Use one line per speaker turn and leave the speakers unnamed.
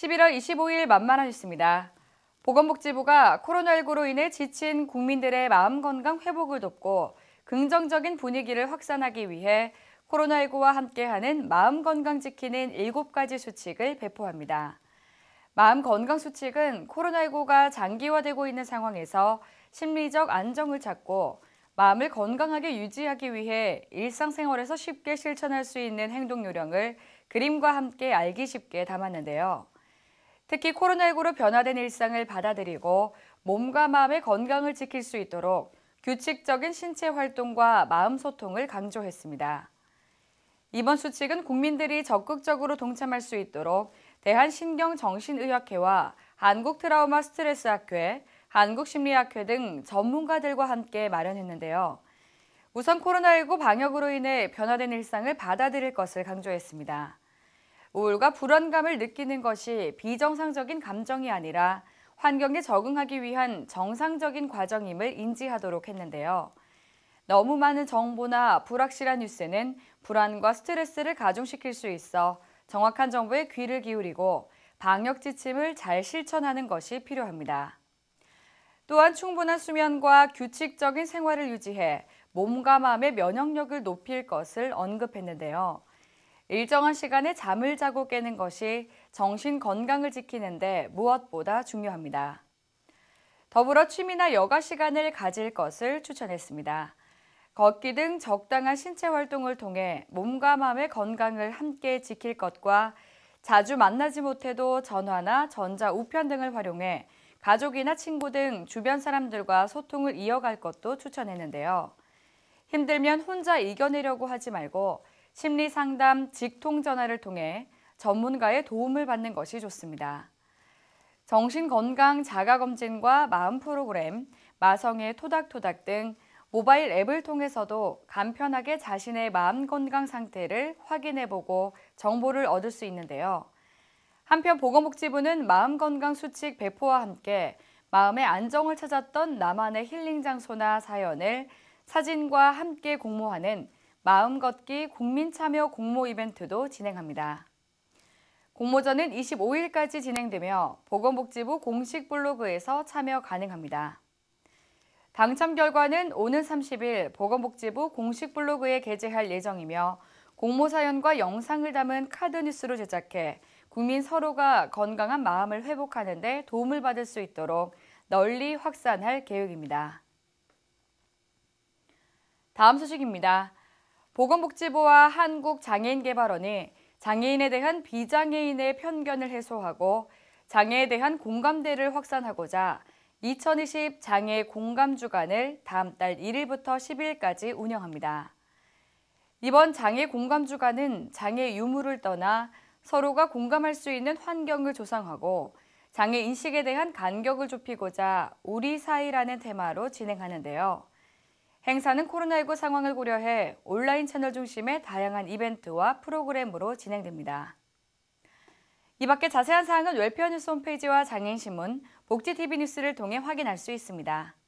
11월 25일 만만하셨습니다 보건복지부가 코로나19로 인해 지친 국민들의 마음 건강 회복을 돕고 긍정적인 분위기를 확산하기 위해 코로나19와 함께하는 마음 건강 지키는 7가지 수칙을 배포합니다. 마음 건강 수칙은 코로나19가 장기화되고 있는 상황에서 심리적 안정을 찾고 마음을 건강하게 유지하기 위해 일상생활에서 쉽게 실천할 수 있는 행동 요령을 그림과 함께 알기 쉽게 담았는데요. 특히 코로나19로 변화된 일상을 받아들이고 몸과 마음의 건강을 지킬 수 있도록 규칙적인 신체 활동과 마음 소통을 강조했습니다. 이번 수칙은 국민들이 적극적으로 동참할 수 있도록 대한신경정신의학회와 한국트라우마 스트레스학회, 한국심리학회 등 전문가들과 함께 마련했는데요. 우선 코로나19 방역으로 인해 변화된 일상을 받아들일 것을 강조했습니다. 우울과 불안감을 느끼는 것이 비정상적인 감정이 아니라 환경에 적응하기 위한 정상적인 과정임을 인지하도록 했는데요. 너무 많은 정보나 불확실한 뉴스는 불안과 스트레스를 가중시킬 수 있어 정확한 정보에 귀를 기울이고 방역 지침을 잘 실천하는 것이 필요합니다. 또한 충분한 수면과 규칙적인 생활을 유지해 몸과 마음의 면역력을 높일 것을 언급했는데요. 일정한 시간에 잠을 자고 깨는 것이 정신 건강을 지키는데 무엇보다 중요합니다. 더불어 취미나 여가 시간을 가질 것을 추천했습니다. 걷기 등 적당한 신체 활동을 통해 몸과 마음의 건강을 함께 지킬 것과 자주 만나지 못해도 전화나 전자 우편 등을 활용해 가족이나 친구 등 주변 사람들과 소통을 이어갈 것도 추천했는데요. 힘들면 혼자 이겨내려고 하지 말고 심리 상담 직통 전화를 통해 전문가의 도움을 받는 것이 좋습니다. 정신건강 자가검진과 마음 프로그램, 마성의 토닥토닥 등 모바일 앱을 통해서도 간편하게 자신의 마음 건강 상태를 확인해보고 정보를 얻을 수 있는데요. 한편 보건복지부는 마음 건강 수칙 배포와 함께 마음의 안정을 찾았던 나만의 힐링 장소나 사연을 사진과 함께 공모하는 마음 걷기 국민 참여 공모 이벤트도 진행합니다. 공모전은 25일까지 진행되며 보건복지부 공식 블로그에서 참여 가능합니다. 당첨 결과는 오는 30일 보건복지부 공식 블로그에 게재할 예정이며 공모 사연과 영상을 담은 카드 뉴스로 제작해 국민 서로가 건강한 마음을 회복하는 데 도움을 받을 수 있도록 널리 확산할 계획입니다. 다음 소식입니다. 보건복지부와 한국장애인개발원이 장애인에 대한 비장애인의 편견을 해소하고 장애에 대한 공감대를 확산하고자 2020 장애 공감 주간을 다음 달 1일부터 10일까지 운영합니다. 이번 장애 공감 주간은 장애 유무를 떠나 서로가 공감할 수 있는 환경을 조성하고 장애 인식에 대한 간격을 좁히고자 우리 사이라는 테마로 진행하는데요. 행사는 코로나19 상황을 고려해 온라인 채널 중심의 다양한 이벤트와 프로그램으로 진행됩니다. 이 밖에 자세한 사항은 웰페어 뉴스 홈페이지와 장애인신문, 복지TV 뉴스를 통해 확인할 수 있습니다.